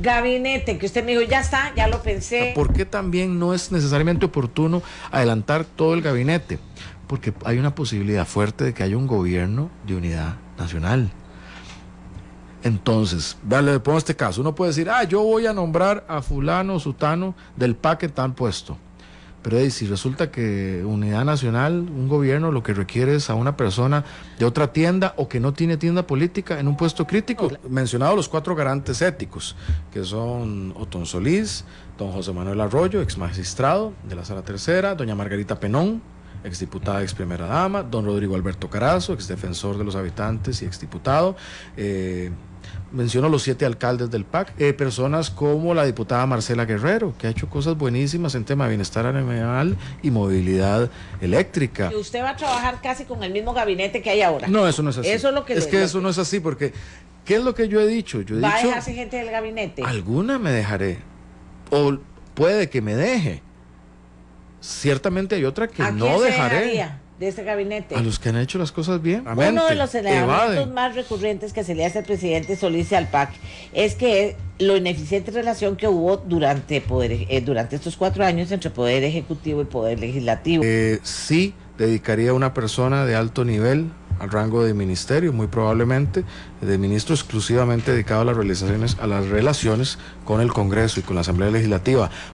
gabinete, que usted me dijo, ya está, ya lo pensé. ¿Por qué también no es necesariamente oportuno adelantar todo el gabinete? Porque hay una posibilidad fuerte de que haya un gobierno de unidad nacional. Entonces, dale, le pongo este caso. Uno puede decir, ah, yo voy a nombrar a fulano, sutano del PAC que tan puesto pero si resulta que unidad nacional, un gobierno, lo que requiere es a una persona de otra tienda o que no tiene tienda política en un puesto crítico. Mencionado los cuatro garantes éticos, que son Otón Solís, don José Manuel Arroyo, ex magistrado de la Sala Tercera, doña Margarita Penón, exdiputada, ex primera dama, don Rodrigo Alberto Carazo, ex defensor de los habitantes y exdiputado. Eh, menciono los siete alcaldes del PAC, eh, personas como la diputada Marcela Guerrero, que ha hecho cosas buenísimas en tema de bienestar animal y movilidad eléctrica. Y usted va a trabajar casi con el mismo gabinete que hay ahora. No, eso no es así. es que... eso no es así porque... ¿Qué es lo que yo he dicho? Yo he ¿Va a dejarse gente del gabinete? Alguna me dejaré. O puede que me deje. Ciertamente hay otra que no dejaré de este gabinete. A los que han hecho las cosas bien. Uno de los elementos más recurrentes que se le hace al presidente Solís y al PAC es que lo ineficiente relación que hubo durante, poder, eh, durante estos cuatro años entre poder ejecutivo y poder legislativo. Eh, sí, dedicaría a una persona de alto nivel al rango de ministerio, muy probablemente de ministro exclusivamente dedicado a las, realizaciones, a las relaciones con el Congreso y con la Asamblea Legislativa.